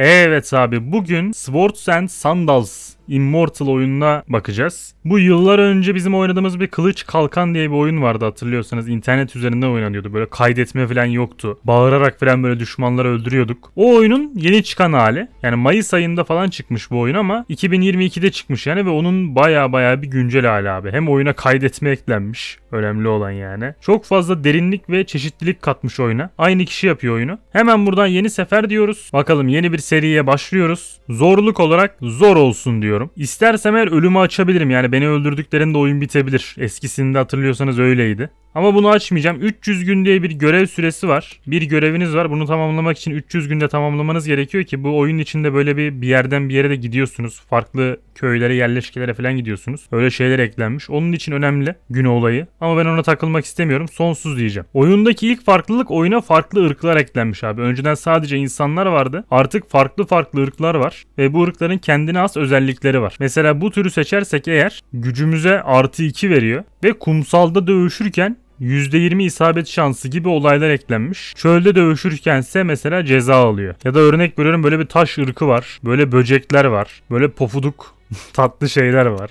Evet abi bugün Swords and Sandals Immortal oyununa bakacağız. Bu yıllar önce bizim oynadığımız bir Kılıç Kalkan diye bir oyun vardı hatırlıyorsanız. İnternet üzerinde oynanıyordu. Böyle kaydetme falan yoktu. Bağırarak falan böyle düşmanları öldürüyorduk. O oyunun yeni çıkan hali. Yani Mayıs ayında falan çıkmış bu oyun ama 2022'de çıkmış yani ve onun baya baya bir güncel hali abi. Hem oyuna kaydetme eklenmiş. Önemli olan yani. Çok fazla derinlik ve çeşitlilik katmış oyuna. Aynı kişi yapıyor oyunu. Hemen buradan yeni sefer diyoruz. Bakalım yeni bir seriye başlıyoruz. Zorluk olarak zor olsun diyorum. İstersem her ölümü açabilirim. Yani beni öldürdüklerinde oyun bitebilir. Eskisinde hatırlıyorsanız öyleydi. Ama bunu açmayacağım. 300 gün diye bir görev süresi var. Bir göreviniz var. Bunu tamamlamak için 300 günde tamamlamanız gerekiyor ki bu oyun içinde böyle bir bir yerden bir yere de gidiyorsunuz. Farklı köylere, yerleşkelere falan gidiyorsunuz. Öyle şeyler eklenmiş. Onun için önemli gün olayı. Ama ben ona takılmak istemiyorum. Sonsuz diyeceğim. Oyundaki ilk farklılık oyuna farklı ırklar eklenmiş abi. Önceden sadece insanlar vardı. Artık farklı farklı farklı ırklar var ve bu ırkların kendine has özellikleri var. Mesela bu türü seçersek eğer gücümüze artı 2 veriyor ve kumsalda dövüşürken %20 isabet şansı gibi olaylar eklenmiş. Çölde dövüşürken ise mesela ceza alıyor. Ya da örnek veriyorum böyle bir taş ırkı var. Böyle böcekler var. Böyle pofuduk tatlı şeyler var.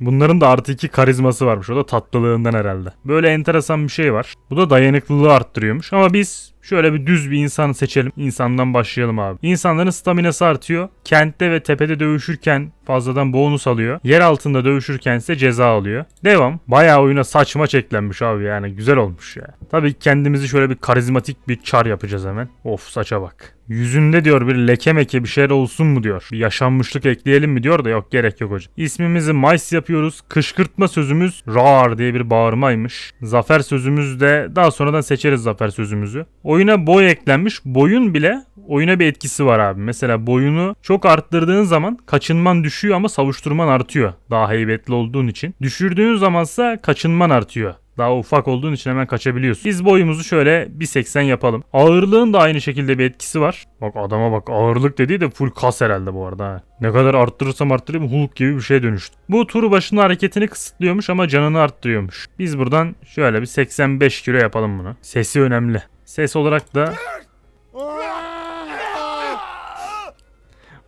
Bunların da artı iki karizması varmış. O da tatlılığından herhalde. Böyle enteresan bir şey var. Bu da dayanıklılığı arttırıyormuş. Ama biz Şöyle bir düz bir insan seçelim. İnsandan başlayalım abi. İnsanların staminası artıyor. Kentte ve tepede dövüşürken fazladan bonus alıyor. Yer altında dövüşürken ise ceza alıyor. Devam. Bayağı oyuna saçma çeklenmiş abi yani. Güzel olmuş ya. Tabii kendimizi şöyle bir karizmatik bir çar yapacağız hemen. Of saça bak. Yüzünde diyor bir leke meke bir şeyler olsun mu diyor. Bir yaşanmışlık ekleyelim mi diyor da yok gerek yok hocam. İsmimizi Mice yapıyoruz. Kışkırtma sözümüz Rar diye bir bağırmaymış. Zafer sözümüz de daha sonradan seçeriz zafer sözümüzü. Oyuna boy eklenmiş. Boyun bile oyuna bir etkisi var abi. Mesela boyunu çok arttırdığın zaman kaçınman düşüyor ama savuşturman artıyor. Daha heybetli olduğun için. Düşürdüğün zamansa kaçınman artıyor. Daha ufak olduğun için hemen kaçabiliyorsun. Biz boyumuzu şöyle 1.80 yapalım. Ağırlığın da aynı şekilde bir etkisi var. Bak adama bak ağırlık dediği de full kas herhalde bu arada. Ha. Ne kadar arttırırsam arttırayım Hulk gibi bir şey dönüştü. Bu tur başına hareketini kısıtlıyormuş ama canını arttırıyormuş. Biz buradan şöyle bir 85 kilo yapalım bunu. Sesi önemli. Ses olarak da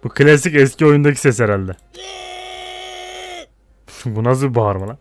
Bu klasik eski oyundaki ses herhalde. Bu nasıl bir bağırma lan?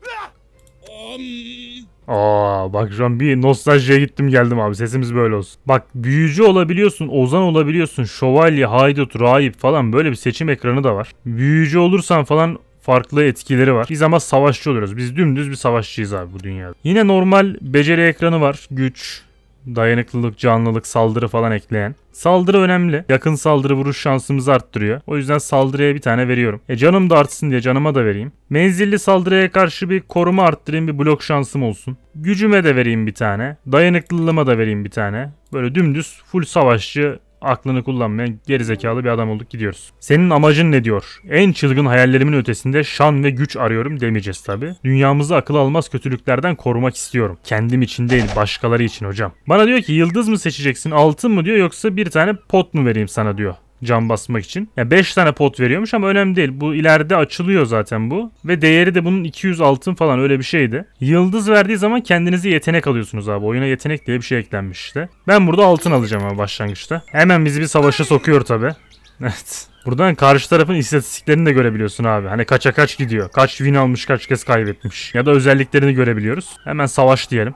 Aa bak şu an bir nostaljiye gittim geldim abi sesimiz böyle olsun. Bak büyücü olabiliyorsun, ozan olabiliyorsun, şövalye, haydut, rahip falan böyle bir seçim ekranı da var. Büyücü olursan falan farklı etkileri var. Biz ama savaşçı oluyoruz. Biz dümdüz bir savaşçıyız abi bu dünyada. Yine normal beceri ekranı var. Güç, dayanıklılık, canlılık, saldırı falan ekleyen. Saldırı önemli. Yakın saldırı vuruş şansımızı arttırıyor. O yüzden saldırıya bir tane veriyorum. E canım da artsın diye canıma da vereyim. Menzilli saldırıya karşı bir koruma arttırayım bir blok şansım olsun. Gücüme de vereyim bir tane. Dayanıklılığıma da vereyim bir tane. Böyle dümdüz full savaşçı aklını kullanmayan gerizekalı bir adam olduk gidiyoruz. Senin amacın ne diyor? En çılgın hayallerimin ötesinde şan ve güç arıyorum demeyeceğiz tabi. Dünyamızı akıl almaz kötülüklerden korumak istiyorum. Kendim için değil başkaları için hocam. Bana diyor ki yıldız mı seçeceksin altın mı diyor yoksa bir tane pot mu vereyim sana diyor cam basmak için. Yani 5 tane pot veriyormuş ama önemli değil. Bu ileride açılıyor zaten bu. Ve değeri de bunun 200 altın falan öyle bir şeydi. Yıldız verdiği zaman kendinizi yetenek alıyorsunuz abi. Oyuna yetenek diye bir şey eklenmiş işte. Ben burada altın alacağım ama başlangıçta. Hemen bizi bir savaşa sokuyor tabi. Evet. Buradan karşı tarafın istatistiklerini de görebiliyorsun abi. Hani kaça kaç gidiyor. Kaç win almış kaç kez kaybetmiş. Ya da özelliklerini görebiliyoruz. Hemen savaş diyelim.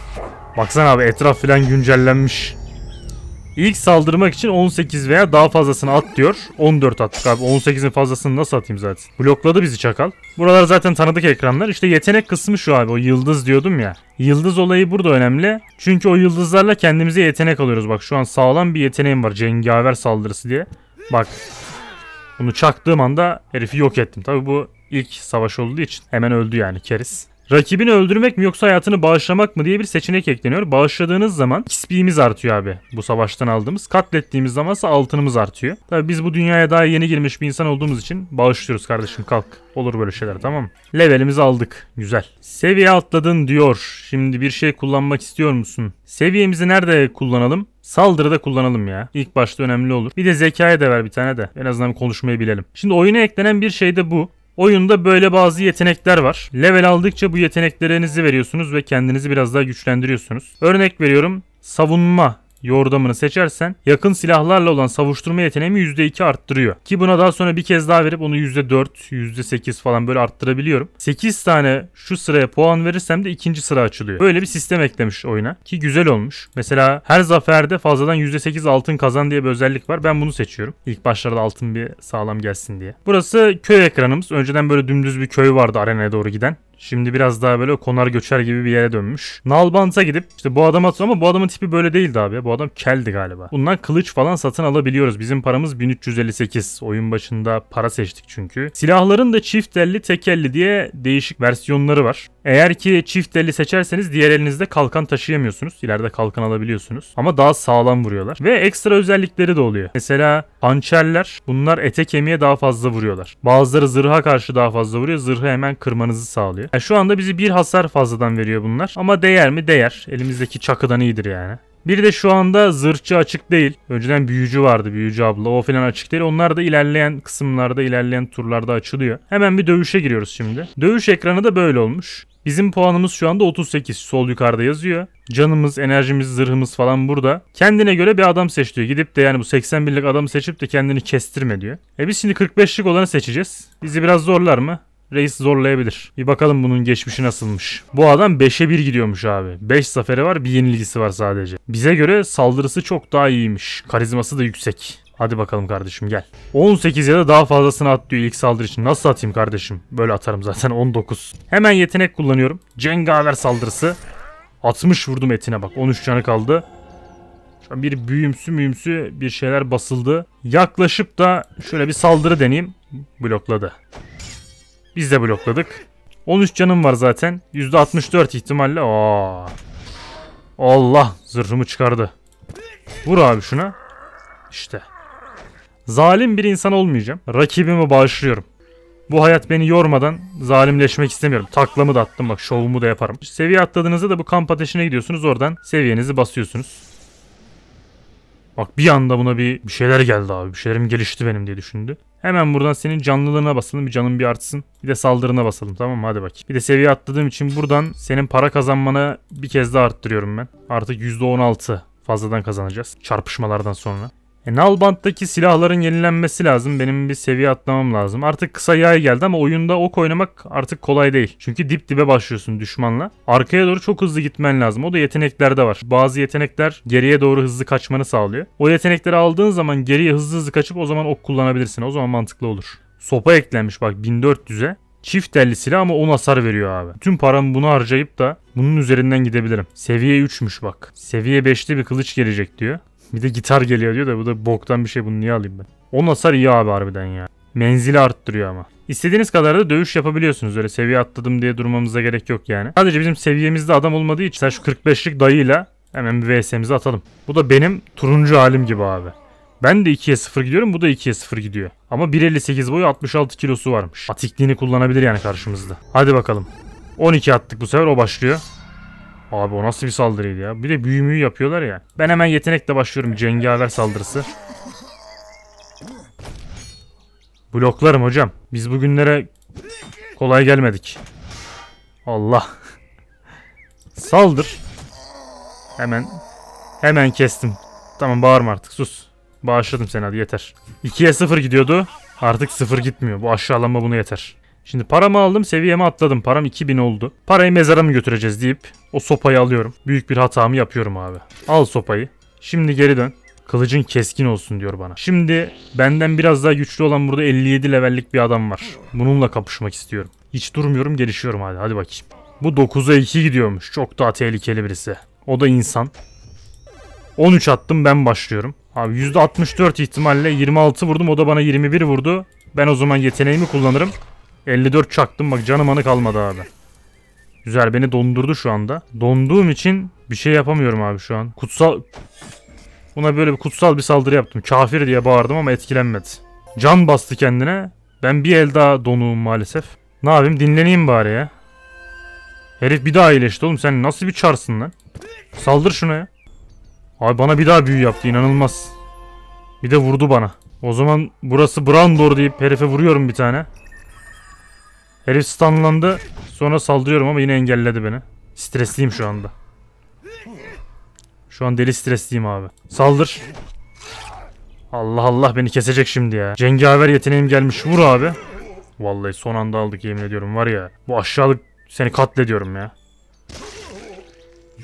Baksana abi etraf filan güncellenmiş. İlk saldırmak için 18 veya daha fazlasını at diyor. 14 attık abi. 18'in fazlasını nasıl atayım zaten? Blokladı bizi çakal. Buralar zaten tanıdık ekranlar. İşte yetenek kısmı şu abi. O yıldız diyordum ya. Yıldız olayı burada önemli. Çünkü o yıldızlarla kendimize yetenek alıyoruz. Bak şu an sağlam bir yeteneğim var. Cengaver saldırısı diye. Bak. Bunu çaktığım anda herifi yok ettim. Tabi bu ilk savaş olduğu için hemen öldü yani Keris. Rakibini öldürmek mi yoksa hayatını bağışlamak mı diye bir seçenek ekleniyor. Bağışladığınız zaman XP'miz artıyor abi. Bu savaştan aldığımız. Katlettiğimiz zaman ise altınımız artıyor. Tabi biz bu dünyaya daha yeni girmiş bir insan olduğumuz için bağışlıyoruz kardeşim kalk. Olur böyle şeyler tamam mı? Levelimizi aldık. Güzel. Seviye atladın diyor. Şimdi bir şey kullanmak istiyor musun? Seviyemizi nerede kullanalım? Saldırıda kullanalım ya. İlk başta önemli olur. Bir de zekaya da ver bir tane de. En azından konuşmayı bilelim. Şimdi oyuna eklenen bir şey de bu. Oyunda böyle bazı yetenekler var. Level aldıkça bu yeteneklerinizi veriyorsunuz ve kendinizi biraz daha güçlendiriyorsunuz. Örnek veriyorum savunma yordamını seçersen yakın silahlarla olan savuşturma yeteneğimi %2 arttırıyor. Ki buna daha sonra bir kez daha verip onu %4, %8 falan böyle arttırabiliyorum. 8 tane şu sıraya puan verirsem de ikinci sıra açılıyor. Böyle bir sistem eklemiş oyuna ki güzel olmuş. Mesela her zaferde fazladan %8 altın kazan diye bir özellik var. Ben bunu seçiyorum. İlk başlarda altın bir sağlam gelsin diye. Burası köy ekranımız. Önceden böyle dümdüz bir köy vardı arenaya doğru giden. Şimdi biraz daha böyle konar göçer gibi bir yere dönmüş. Nalbant'a gidip işte bu adam atıyor ama bu adamın tipi böyle değildi abi. Bu adam keldi galiba. Bundan kılıç falan satın alabiliyoruz. Bizim paramız 1358. Oyun başında para seçtik çünkü. Silahların da çift elli tek elli diye değişik versiyonları var. Eğer ki çift elli seçerseniz diğer elinizde kalkan taşıyamıyorsunuz. İleride kalkan alabiliyorsunuz. Ama daha sağlam vuruyorlar. Ve ekstra özellikleri de oluyor. Mesela hançerler bunlar ete kemiğe daha fazla vuruyorlar. Bazıları zırha karşı daha fazla vuruyor. Zırhı hemen kırmanızı sağlıyor gibi. Yani şu anda bizi bir hasar fazladan veriyor bunlar. Ama değer mi? Değer. Elimizdeki çakıdan iyidir yani. Bir de şu anda zırhçı açık değil. Önceden büyücü vardı büyücü abla o falan açık değil. Onlar da ilerleyen kısımlarda ilerleyen turlarda açılıyor. Hemen bir dövüşe giriyoruz şimdi. Dövüş ekranı da böyle olmuş. Bizim puanımız şu anda 38 sol yukarıda yazıyor. Canımız, enerjimiz, zırhımız falan burada. Kendine göre bir adam seç diyor. Gidip de yani bu 81'lik adamı seçip de kendini kestirme diyor. E biz şimdi 45'lik olanı seçeceğiz. Bizi biraz zorlar mı? Reis zorlayabilir. Bir bakalım bunun geçmişi nasılmış. Bu adam 5'e 1 gidiyormuş abi. 5 zaferi var bir yenilgisi var sadece. Bize göre saldırısı çok daha iyiymiş. Karizması da yüksek. Hadi bakalım kardeşim gel. 18 ya da daha fazlasını at diyor ilk saldırı için. Nasıl atayım kardeşim? Böyle atarım zaten 19. Hemen yetenek kullanıyorum. Cengaver saldırısı. 60 vurdum etine bak. 13 canı kaldı. Şu an bir büyümsü müyümsü bir şeyler basıldı. Yaklaşıp da şöyle bir saldırı deneyeyim. Blokladı. Biz de blokladık. 13 canım var zaten. %64 ihtimalle. Aa. Allah zırhımı çıkardı. Vur abi şuna. İşte. Zalim bir insan olmayacağım. Rakibimi bağışlıyorum. Bu hayat beni yormadan zalimleşmek istemiyorum. Taklamı da attım bak şovumu da yaparım. Seviye atladığınızda da bu kamp ateşine gidiyorsunuz. Oradan seviyenizi basıyorsunuz. Bak bir anda buna bir, bir şeyler geldi abi. Bir şeylerim gelişti benim diye düşündü. Hemen buradan senin canlılığına basalım. Bir canın bir artsın. Bir de saldırına basalım tamam mı? Hadi bak. Bir de seviye atladığım için buradan senin para kazanmana bir kez daha arttırıyorum ben. Artık %16 fazladan kazanacağız. Çarpışmalardan sonra. E, Nalbant'taki silahların yenilenmesi lazım. Benim bir seviye atlamam lazım. Artık kısa yay geldi ama oyunda ok oynamak artık kolay değil. Çünkü dip dibe başlıyorsun düşmanla. Arkaya doğru çok hızlı gitmen lazım. O da yeteneklerde var. Bazı yetenekler geriye doğru hızlı kaçmanı sağlıyor. O yetenekleri aldığın zaman geriye hızlı hızlı kaçıp o zaman ok kullanabilirsin. O zaman mantıklı olur. Sopa eklenmiş bak 1400'e. Çift telli silah ama 10 hasar veriyor abi. Tüm paramı bunu harcayıp da bunun üzerinden gidebilirim. Seviye 3'müş bak. Seviye 5'te bir kılıç gelecek diyor. Bir de gitar geliyor diyor da bu da boktan bir şey bunu niye alayım ben. 10 hasar iyi abi harbiden ya. Menzili arttırıyor ama. İstediğiniz kadar da dövüş yapabiliyorsunuz. Öyle seviye atladım diye durmamıza gerek yok yani. Sadece bizim seviyemizde adam olmadığı için şu 45'lik dayıyla hemen bir VS'mizi atalım. Bu da benim turuncu halim gibi abi. Ben de 2'ye 0 gidiyorum bu da 2'ye 0 gidiyor. Ama 1.58 boyu 66 kilosu varmış. Atikliğini kullanabilir yani karşımızda. Hadi bakalım. 12 attık bu sefer o başlıyor. Abi o nasıl bir saldırıydı ya. Bir de büyümüyü yapıyorlar ya. Ben hemen yetenekle başlıyorum cengaver saldırısı. Bloklarım hocam. Biz bugünlere kolay gelmedik. Allah. Saldır. Hemen. Hemen kestim. Tamam bağırma artık sus. Bağışladım seni hadi yeter. 2'ye 0 gidiyordu. Artık 0 gitmiyor. Bu aşağılanma bunu yeter. Şimdi paramı aldım seviyemi atladım. Param 2000 oldu. Parayı mezara mı götüreceğiz deyip o sopayı alıyorum. Büyük bir hatamı yapıyorum abi. Al sopayı. Şimdi geri dön. Kılıcın keskin olsun diyor bana. Şimdi benden biraz daha güçlü olan burada 57 levellik bir adam var. Bununla kapışmak istiyorum. Hiç durmuyorum gelişiyorum hadi. Hadi bakayım. Bu 9'a 2 gidiyormuş. Çok daha tehlikeli birisi. O da insan. 13 attım ben başlıyorum. Abi %64 ihtimalle 26 vurdum. O da bana 21 vurdu. Ben o zaman yeteneğimi kullanırım. 54 çaktım bak canım anı kalmadı abi. Güzel beni dondurdu şu anda. Donduğum için bir şey yapamıyorum abi şu an. Kutsal... Buna böyle bir kutsal bir saldırı yaptım. Kafir diye bağırdım ama etkilenmedi. Can bastı kendine. Ben bir el daha donuğum maalesef. Ne yapayım dinleneyim bari ya. Herif bir daha iyileşti oğlum. Sen nasıl bir çarsın lan? Saldır şuna ya. Abi bana bir daha büyü yaptı inanılmaz. Bir de vurdu bana. O zaman burası Brandor deyip herife vuruyorum bir tane. Herif stunlandı. Sonra saldırıyorum ama yine engelledi beni. Stresliyim şu anda. Şu an deli stresliyim abi. Saldır. Allah Allah beni kesecek şimdi ya. Cengaver yeteneğim gelmiş. Vur abi. Vallahi son anda aldık yemin ediyorum var ya. Bu aşağılık seni katlediyorum ya.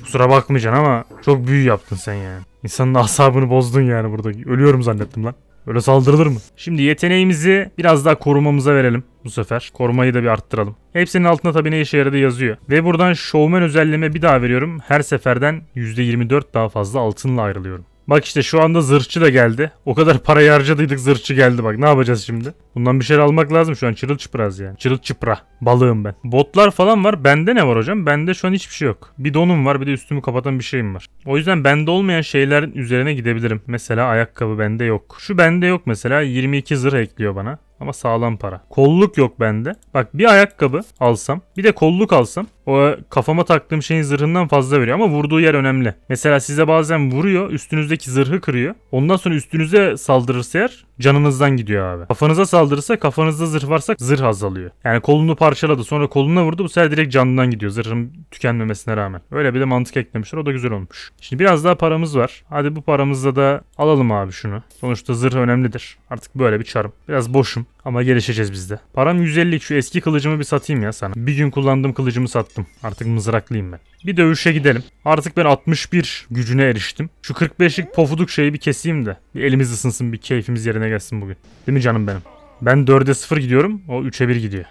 Kusura bakmayacaksın ama çok büyü yaptın sen yani. İnsanın asabını bozdun yani burada. Ölüyorum zannettim lan. Öyle saldırılır mı? Şimdi yeteneğimizi biraz daha korumamıza verelim bu sefer. Korumayı da bir arttıralım. Hepsinin altında tabii ne işe yaradı yazıyor. Ve buradan Showman özelliğime bir daha veriyorum. Her seferden %24 daha fazla altınla ayrılıyorum. Bak işte şu anda zırhçı da geldi. O kadar parayı harcadıydık zırhçı geldi bak. Ne yapacağız şimdi? Bundan bir şeyler almak lazım şu an. Çırılçıpraz yani. Çırılçıpra. Balığım ben. Botlar falan var. Bende ne var hocam? Bende şu an hiçbir şey yok. Bir donum var bir de üstümü kapatan bir şeyim var. O yüzden bende olmayan şeylerin üzerine gidebilirim. Mesela ayakkabı bende yok. Şu bende yok mesela. 22 zırh ekliyor bana. Ama sağlam para. Kolluk yok bende. Bak bir ayakkabı alsam, bir de kolluk alsam o kafama taktığım şeyin zırhından fazla veriyor ama vurduğu yer önemli. Mesela size bazen vuruyor üstünüzdeki zırhı kırıyor. Ondan sonra üstünüze saldırırsa yer, canınızdan gidiyor abi. Kafanıza saldırırsa kafanızda zırh varsa zırh azalıyor. Yani kolunu parçaladı sonra koluna vurdu bu sefer direkt canından gidiyor zırhın tükenmemesine rağmen. Öyle bir de mantık eklemişler o da güzel olmuş. Şimdi biraz daha paramız var. Hadi bu paramızla da alalım abi şunu. Sonuçta zırh önemlidir. Artık böyle bir çarım. Biraz boşum. Ama gelişeceğiz biz de. Param 150 şu eski kılıcımı bir satayım ya sana. Bir gün kullandığım kılıcımı sattım. Artık mızraklıyım ben. Bir dövüşe gidelim. Artık ben 61 gücüne eriştim. Şu 45'lik pofuduk şeyi bir keseyim de. Bir elimiz ısınsın bir keyfimiz yerine gelsin bugün. Değil mi canım benim? Ben 4'e 0 gidiyorum. O 3'e 1 gidiyor.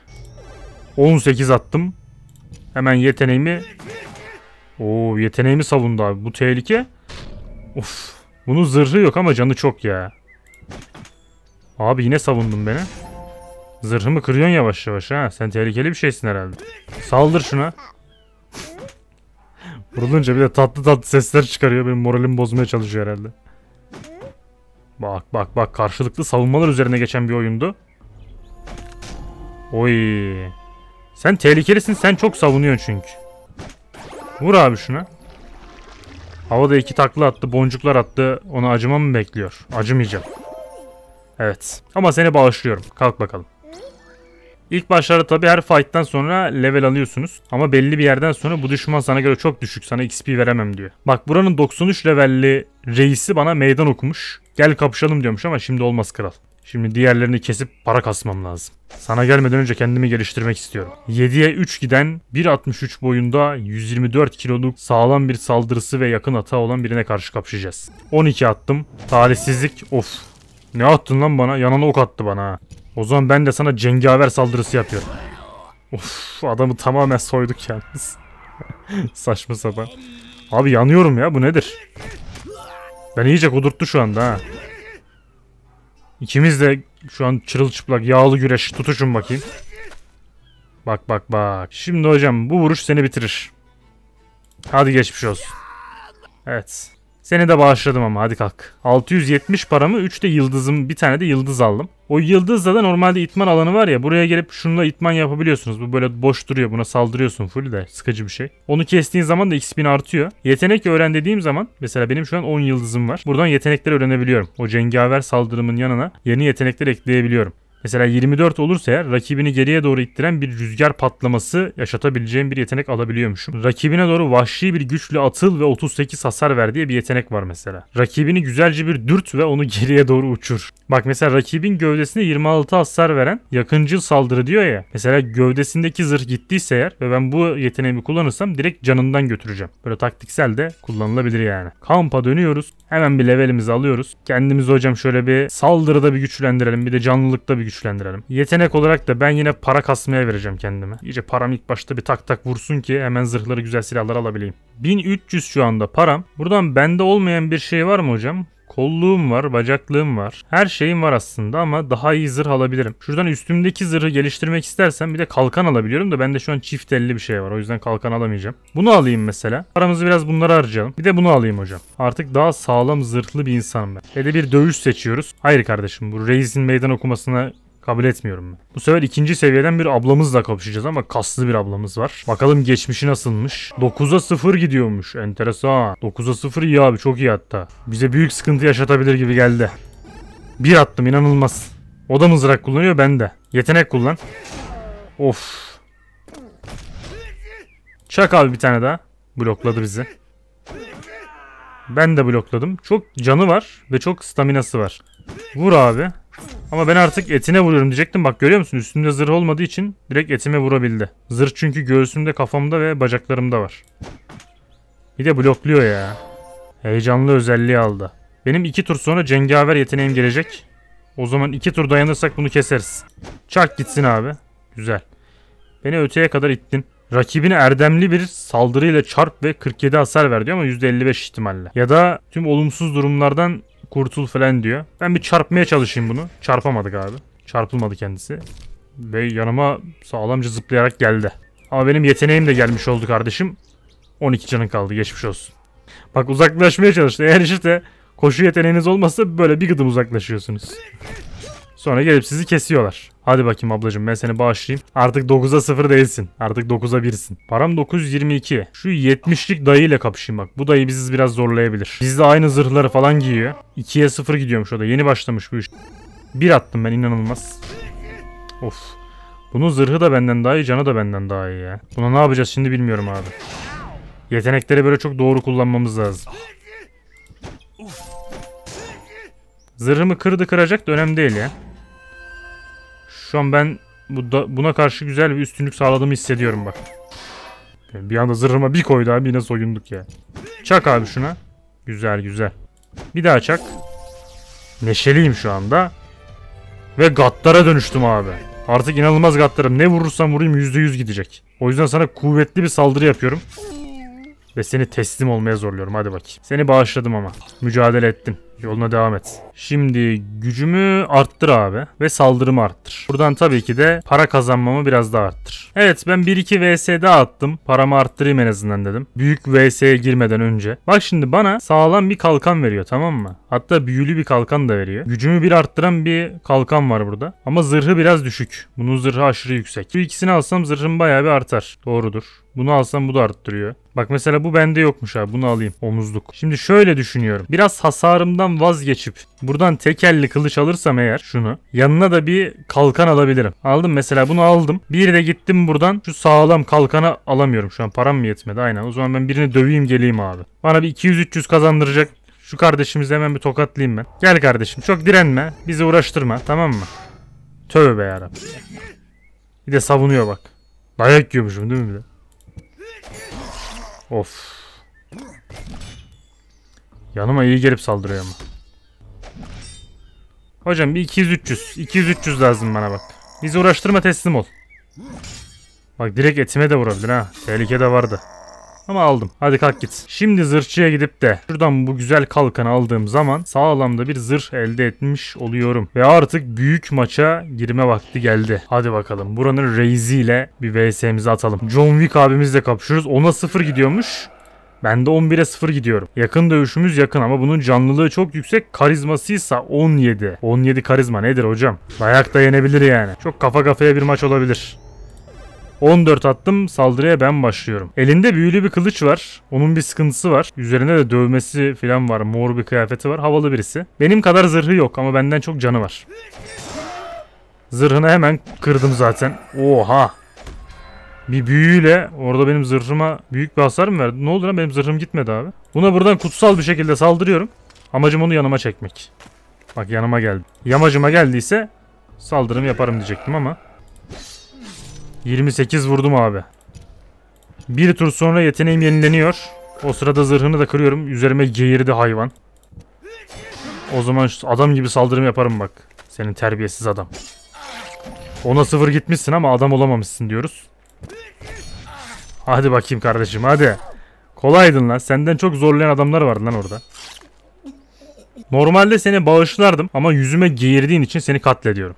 18 attım. Hemen yeteneğimi... Oo yeteneğimi savundu abi. Bu tehlike. Uf. Bunun zırhı yok ama canı çok ya. Abi yine savundum beni. Zırhımı kırıyorsun yavaş yavaş ha. Sen tehlikeli bir şeysin herhalde. Saldır şuna. Vurulunca bir de tatlı tatlı sesler çıkarıyor. Benim moralimi bozmaya çalışıyor herhalde. Bak bak bak karşılıklı savunmalar üzerine geçen bir oyundu. Oy. Sen tehlikelisin. Sen çok savunuyorsun çünkü. Vur abi şuna. Havada iki takla attı, boncuklar attı. Ona acıma mı bekliyor? Acımayacak. Evet. Ama seni bağışlıyorum. Kalk bakalım. İlk başlarda tabi her fight'tan sonra level alıyorsunuz. Ama belli bir yerden sonra bu düşman sana göre çok düşük. Sana XP veremem diyor. Bak buranın 93 levelli reisi bana meydan okumuş. Gel kapışalım diyormuş ama şimdi olmaz kral. Şimdi diğerlerini kesip para kasmam lazım. Sana gelmeden önce kendimi geliştirmek istiyorum. 7'ye 3 giden 1.63 boyunda 124 kiloluk sağlam bir saldırısı ve yakın hata olan birine karşı kapışacağız. 12 attım. Talihsizlik of. Ne attın lan bana? Yanına ok attı bana o zaman ben de sana cengaver saldırısı yapıyorum. Of adamı tamamen soyduk yalnız. Saçma sapan. Abi yanıyorum ya bu nedir? Ben iyice kudurttu şu anda ha. İkimiz de şu an çırılçıplak yağlı güreş tutuşun bakayım. Bak bak bak. Şimdi hocam bu vuruş seni bitirir. Hadi geçmiş olsun. Evet. Seni de bağışladım ama hadi kalk. 670 paramı 3 de yıldızım bir tane de yıldız aldım. O yıldızda da normalde itman alanı var ya buraya gelip şununla itman yapabiliyorsunuz. Bu böyle boş duruyor buna saldırıyorsun full de sıkıcı bir şey. Onu kestiğin zaman da xp'in artıyor. Yetenek öğren dediğim zaman mesela benim şu an 10 yıldızım var. Buradan yetenekler öğrenebiliyorum. O cengaver saldırımın yanına yeni yetenekler ekleyebiliyorum. Mesela 24 olursa eğer rakibini geriye doğru ittiren bir rüzgar patlaması yaşatabileceğim bir yetenek alabiliyormuşum. Rakibine doğru vahşi bir güçle atıl ve 38 hasar ver diye bir yetenek var mesela. Rakibini güzelce bir dürt ve onu geriye doğru uçur. Bak mesela rakibin gövdesine 26 hasar veren yakıncıl saldırı diyor ya. Mesela gövdesindeki zırh gittiyse eğer ve ben bu yeteneğimi kullanırsam direkt canından götüreceğim. Böyle taktiksel de kullanılabilir yani. Kampa dönüyoruz. Hemen bir levelimizi alıyoruz. Kendimizi hocam şöyle bir saldırıda bir güçlendirelim. Bir de canlılıkta bir güç güçlendirelim. Yetenek olarak da ben yine para kasmaya vereceğim kendime. İyice param ilk başta bir tak tak vursun ki hemen zırhları güzel silahlar alabileyim. 1300 şu anda param. Buradan bende olmayan bir şey var mı hocam? Kolluğum var, bacaklığım var. Her şeyim var aslında ama daha iyi zırh alabilirim. Şuradan üstümdeki zırhı geliştirmek istersem bir de kalkan alabiliyorum da bende şu an çift elli bir şey var. O yüzden kalkan alamayacağım. Bunu alayım mesela. Paramızı biraz bunlara harcayalım. Bir de bunu alayım hocam. Artık daha sağlam zırhlı bir insanım ben. Hele bir dövüş seçiyoruz. Hayır kardeşim bu Reis'in meydan okumasına Kabul etmiyorum ben. Bu sefer ikinci seviyeden bir ablamızla kapışacağız ama kaslı bir ablamız var. Bakalım geçmişi nasılmış. 9'a 0 gidiyormuş. Enteresan. 9'a 0 iyi abi çok iyi hatta. Bize büyük sıkıntı yaşatabilir gibi geldi. Bir attım inanılmaz. O da mızrak kullanıyor ben de. Yetenek kullan. Of. Çak abi bir tane daha. Blokladı bizi. Ben de blokladım. Çok canı var ve çok staminası var. Vur abi. Ama ben artık etine vuruyorum diyecektim. Bak görüyor musun? Üstünde zırh olmadığı için direkt etime vurabildi. Zırh çünkü göğsümde, kafamda ve bacaklarımda var. Bir de blokluyor ya. Heyecanlı özelliği aldı. Benim iki tur sonra cengaver yeteneğim gelecek. O zaman iki tur dayanırsak bunu keseriz. Çak gitsin abi. Güzel. Beni öteye kadar ittin. Rakibine erdemli bir saldırıyla çarp ve 47 hasar ver diyor ama %55 ihtimalle. Ya da tüm olumsuz durumlardan kurtul falan diyor. Ben bir çarpmaya çalışayım bunu. Çarpamadık abi. Çarpılmadı kendisi. Ve yanıma sağlamca zıplayarak geldi. Ama benim yeteneğim de gelmiş oldu kardeşim. 12 canın kaldı geçmiş olsun. Bak uzaklaşmaya çalıştı. Eğer işte koşu yeteneğiniz olmazsa böyle bir gıdım uzaklaşıyorsunuz. Sonra gelip sizi kesiyorlar. Hadi bakayım ablacığım ben seni bağışlayayım. Artık 9'a 0 değilsin. Artık 9'a 1'sin. Param 922. Şu 70'lik dayı ile kapışayım bak. Bu dayı bizi biraz zorlayabilir. Biz de aynı zırhları falan giyiyor. 2'ye 0 gidiyormuş o da. Yeni başlamış bu iş. Bir attım ben inanılmaz. Of. Bunun zırhı da benden daha iyi, canı da benden daha iyi ya. Buna ne yapacağız şimdi bilmiyorum abi. Yetenekleri böyle çok doğru kullanmamız lazım. Zırhımı kırdı kıracak da önemli değil ya. Şu an ben bu da, buna karşı güzel bir üstünlük sağladığımı hissediyorum bak. Bir anda zırhıma bir koydu abi yine soyunduk ya. Çak abi şuna. Güzel güzel. Bir daha çak. Neşeliyim şu anda. Ve gattara dönüştüm abi. Artık inanılmaz gatlarım. Ne vurursam vurayım %100 gidecek. O yüzden sana kuvvetli bir saldırı yapıyorum. Ve seni teslim olmaya zorluyorum. Hadi bak. Seni bağışladım ama. Mücadele ettin. Yoluna devam et. Şimdi gücümü arttır abi ve saldırımı arttır. Buradan tabii ki de para kazanmamı biraz daha arttır. Evet ben 1-2 vs daha attım. Paramı arttırayım en azından dedim. Büyük vs'ye girmeden önce. Bak şimdi bana sağlam bir kalkan veriyor tamam mı? Hatta büyülü bir kalkan da veriyor. Gücümü bir arttıran bir kalkan var burada. Ama zırhı biraz düşük. Bunun zırhı aşırı yüksek. Bu ikisini alsam zırhım bayağı bir artar. Doğrudur. Bunu alsam bu da arttırıyor. Bak mesela bu bende yokmuş abi. Bunu alayım. Omuzluk. Şimdi şöyle düşünüyorum. Biraz hasarımdan kalkandan vazgeçip buradan tekelli kılıç alırsam eğer şunu yanına da bir kalkan alabilirim. Aldım mesela bunu aldım. Bir de gittim buradan şu sağlam kalkana alamıyorum şu an param mı yetmedi aynen. O zaman ben birini döveyim geleyim abi. Bana bir 200-300 kazandıracak şu kardeşimizi hemen bir tokatlayayım ben. Gel kardeşim çok direnme. Bizi uğraştırma tamam mı? Tövbe yarabbim. Bir de savunuyor bak. Dayak yiyormuşum değil mi bir de? Of. Yanıma iyi gelip saldırıyor ama. Hocam 200-300. 200-300 lazım bana bak. Bizi uğraştırma teslim ol. Bak direkt etime de vurabilir ha. Tehlike de vardı. Ama aldım. Hadi kalk git. Şimdi zırhçıya gidip de şuradan bu güzel kalkanı aldığım zaman sağlamda bir zırh elde etmiş oluyorum. Ve artık büyük maça girme vakti geldi. Hadi bakalım. Buranın Reiz'i ile bir VS'mizi atalım. John Wick abimizle kapışıyoruz. Ona sıfır gidiyormuş. Ben de 11'e 0 gidiyorum. Yakın dövüşümüz yakın ama bunun canlılığı çok yüksek. Karizmasıysa 17. 17 karizma nedir hocam? Dayak da yenebilir yani. Çok kafa kafaya bir maç olabilir. 14 attım saldırıya ben başlıyorum. Elinde büyülü bir kılıç var. Onun bir sıkıntısı var. Üzerinde de dövmesi falan var. Mor bir kıyafeti var. Havalı birisi. Benim kadar zırhı yok ama benden çok canı var. Zırhını hemen kırdım zaten. Oha. Bir büyüyle orada benim zırhıma büyük bir hasar mı verdi? Ne oldu lan benim zırhım gitmedi abi. Buna buradan kutsal bir şekilde saldırıyorum. Amacım onu yanıma çekmek. Bak yanıma geldi. Yamacıma geldiyse saldırım yaparım diyecektim ama. 28 vurdum abi. Bir tur sonra yeteneğim yenileniyor. O sırada zırhını da kırıyorum. Üzerime geğirdi hayvan. O zaman adam gibi saldırım yaparım bak. Senin terbiyesiz adam. Ona sıfır gitmişsin ama adam olamamışsın diyoruz. Hadi bakayım kardeşim hadi. Kolaydın lan. Senden çok zorlayan adamlar vardı lan orada. Normalde seni bağışlardım ama yüzüme geğirdiğin için seni katlediyorum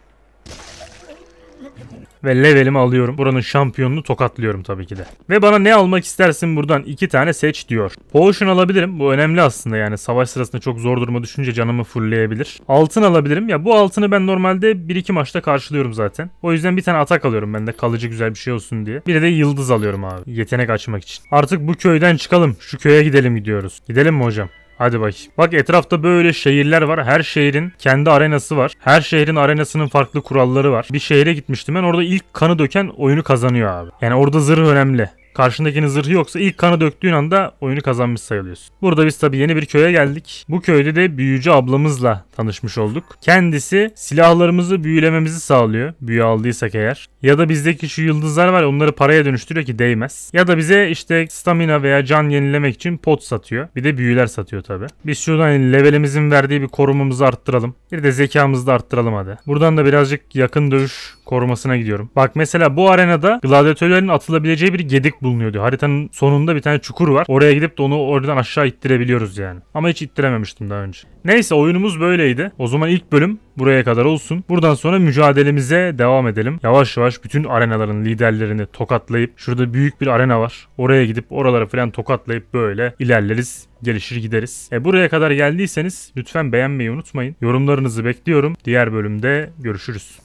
ve levelimi alıyorum. Buranın şampiyonunu tokatlıyorum tabii ki de. Ve bana ne almak istersin buradan? iki tane seç diyor. Potion alabilirim. Bu önemli aslında yani. Savaş sırasında çok zor duruma düşünce canımı fullleyebilir. Altın alabilirim. Ya bu altını ben normalde bir iki maçta karşılıyorum zaten. O yüzden bir tane atak alıyorum ben de kalıcı güzel bir şey olsun diye. Bir de yıldız alıyorum abi. Yetenek açmak için. Artık bu köyden çıkalım. Şu köye gidelim gidiyoruz. Gidelim mi hocam? Hadi bak. Bak etrafta böyle şehirler var. Her şehrin kendi arenası var. Her şehrin arenasının farklı kuralları var. Bir şehre gitmiştim ben. Orada ilk kanı döken oyunu kazanıyor abi. Yani orada zırh önemli. Karşındakinin zırhı yoksa ilk kanı döktüğün anda oyunu kazanmış sayılıyorsun. Burada biz tabii yeni bir köye geldik. Bu köyde de büyücü ablamızla tanışmış olduk. Kendisi silahlarımızı büyülememizi sağlıyor. Büyü aldıysak eğer. Ya da bizdeki şu yıldızlar var onları paraya dönüştürüyor ki değmez. Ya da bize işte stamina veya can yenilemek için pot satıyor. Bir de büyüler satıyor tabii. Biz şuradan hani levelimizin verdiği bir korumamızı arttıralım. Bir de zekamızı da arttıralım hadi. Buradan da birazcık yakın dövüş korumasına gidiyorum. Bak mesela bu arenada gladyatörlerin atılabileceği bir gedik bulunuyor diyor. Haritanın sonunda bir tane çukur var. Oraya gidip de onu oradan aşağı ittirebiliyoruz yani. Ama hiç ittirememiştim daha önce. Neyse oyunumuz böyleydi. O zaman ilk bölüm buraya kadar olsun. Buradan sonra mücadelemize devam edelim. Yavaş yavaş bütün arenaların liderlerini tokatlayıp şurada büyük bir arena var. Oraya gidip oraları falan tokatlayıp böyle ilerleriz gelişir gideriz. E buraya kadar geldiyseniz lütfen beğenmeyi unutmayın. Yorumlarınızı bekliyorum. Diğer bölümde görüşürüz.